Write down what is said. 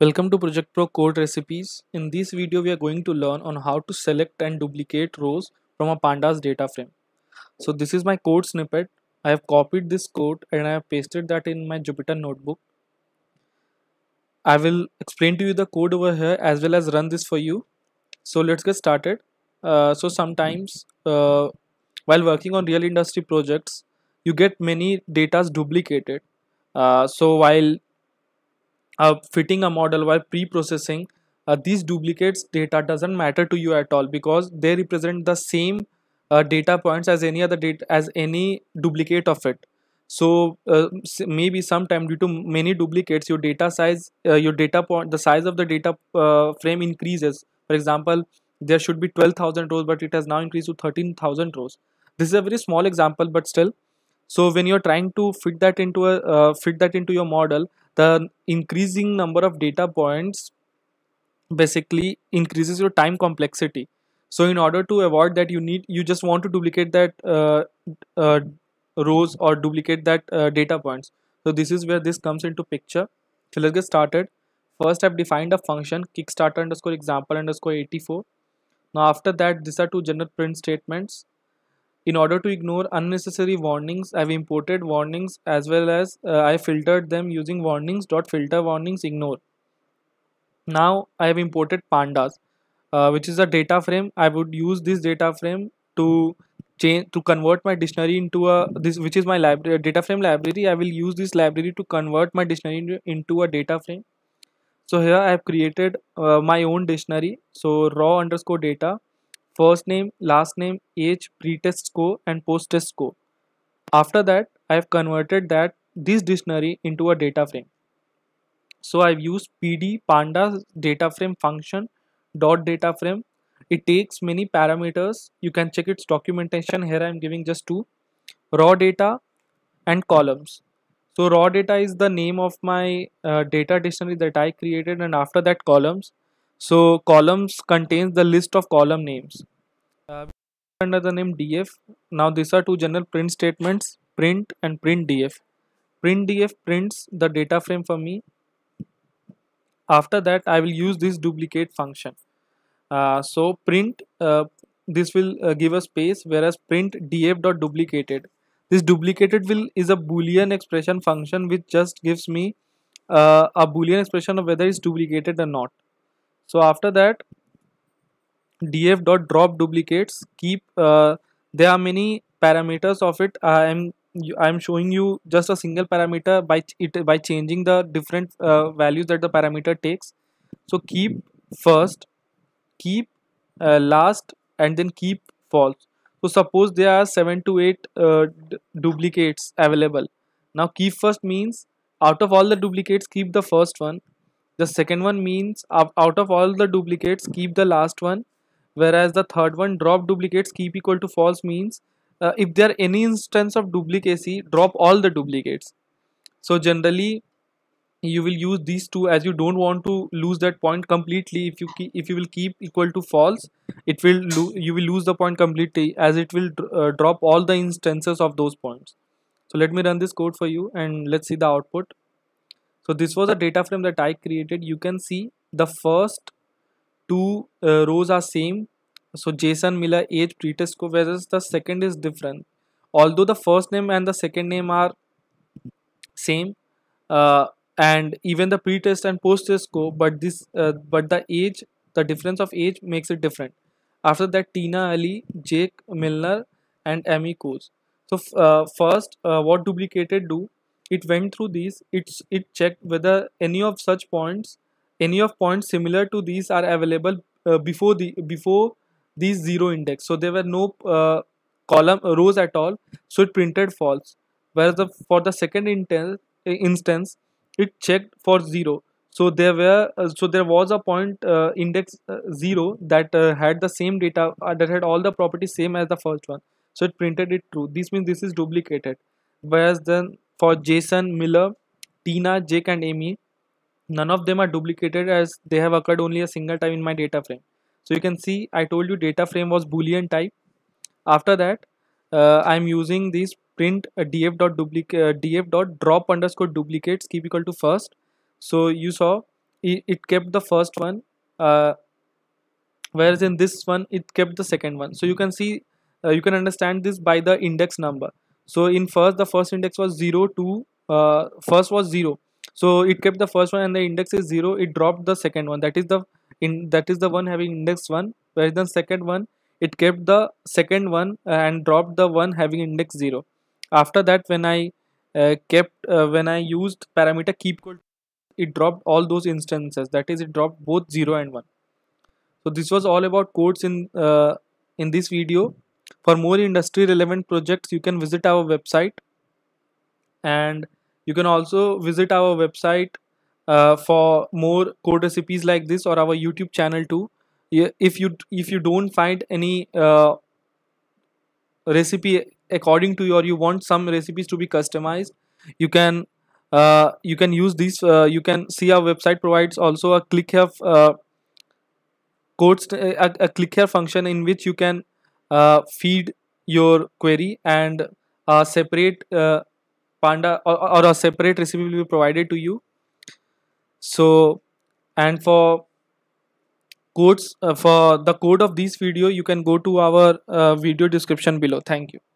Welcome to Project Pro Code Recipes. In this video we are going to learn on how to select and duplicate rows from a pandas data frame. So this is my code snippet. I have copied this code and I have pasted that in my Jupyter notebook. I will explain to you the code over here as well as run this for you. So let's get started. Uh, so sometimes uh, while working on real industry projects you get many datas duplicated uh, so while uh, fitting a model while pre-processing uh, these duplicates data doesn't matter to you at all because they represent the same uh, data points as any other data as any duplicate of it so uh, maybe sometime due to many duplicates your data size uh, your data point the size of the data uh, frame increases for example there should be 12000 rows but it has now increased to 13000 rows this is a very small example but still so when you're trying to fit that into a uh, fit that into your model the increasing number of data points basically increases your time complexity so in order to avoid that you need you just want to duplicate that uh, uh, rows or duplicate that uh, data points so this is where this comes into picture so let's get started first i've defined a function kickstarter underscore example underscore 84 now after that these are two general print statements in order to ignore unnecessary warnings, I've imported warnings as well as uh, I filtered them using warnings dot filter warnings ignore. Now I have imported pandas, uh, which is a data frame. I would use this data frame to change to convert my dictionary into a this which is my library data frame library. I will use this library to convert my dictionary into, into a data frame. So here I have created uh, my own dictionary. So raw underscore data first name, last name, age, pre-test score and post-test score. After that, I have converted that this dictionary into a data frame. So I've used pd pandas data frame function dot data frame. It takes many parameters. You can check its documentation. Here I'm giving just two raw data and columns. So raw data is the name of my uh, data dictionary that I created and after that columns so columns contains the list of column names uh, under the name df. Now these are two general print statements print and print df. Print df prints the data frame for me. After that I will use this duplicate function. Uh, so print uh, this will uh, give a space whereas print df dot duplicated. This duplicated will is a boolean expression function which just gives me uh, a boolean expression of whether it's duplicated or not so after that df dot drop duplicates keep uh, there are many parameters of it i am i am showing you just a single parameter by it by changing the different uh, values that the parameter takes so keep first keep uh, last and then keep false so suppose there are 7 to 8 uh, duplicates available now keep first means out of all the duplicates keep the first one the second one means out of all the duplicates keep the last one whereas the third one drop duplicates keep equal to false means uh, if there are any instance of duplicacy drop all the duplicates so generally you will use these two as you don't want to lose that point completely if you keep, if you will keep equal to false it will you will lose the point completely as it will uh, drop all the instances of those points so let me run this code for you and let's see the output so this was a data frame that i created you can see the first two uh, rows are same so jason miller age pretest score whereas the second is different although the first name and the second name are same uh, and even the pretest and post test but this uh, but the age the difference of age makes it different after that tina ali jake milner and amy coase so uh, first uh, what duplicated do it went through these it's it checked whether any of such points any of points similar to these are available uh, before the before these zero index so there were no uh, column uh, rows at all so it printed false whereas the, for the second inten- uh, instance it checked for zero so there were uh, so there was a point uh, index zero that had the same data that had all the properties same as the first one so it printed it true this means this is duplicated whereas then for Jason, Miller, Tina, Jake and Amy, none of them are duplicated as they have occurred only a single time in my data frame. So you can see I told you data frame was boolean type. After that uh, I'm using this print df.drop uh, uh underscore duplicates keep equal to first. So you saw it, it kept the first one uh, whereas in this one it kept the second one. So you can see uh, you can understand this by the index number so in first the first index was 0 to uh, first was 0 so it kept the first one and the index is 0 it dropped the second one that is the in that is the one having index 1 whereas the second one it kept the second one uh, and dropped the one having index 0 after that when i uh, kept uh, when i used parameter keep code, it dropped all those instances that is it dropped both 0 and 1 so this was all about codes in uh, in this video for more industry relevant projects, you can visit our website and you can also visit our website uh, for more code recipes like this or our YouTube channel too. If you if you don't find any uh, recipe according to your you want some recipes to be customized, you can uh, you can use these. Uh, you can see our website provides also a click here uh, codes uh, a, a click here function in which you can uh, feed your query and a uh, separate uh, panda or, or, a separate recipe will be provided to you so and for codes uh, for the code of this video you can go to our uh, video description below thank you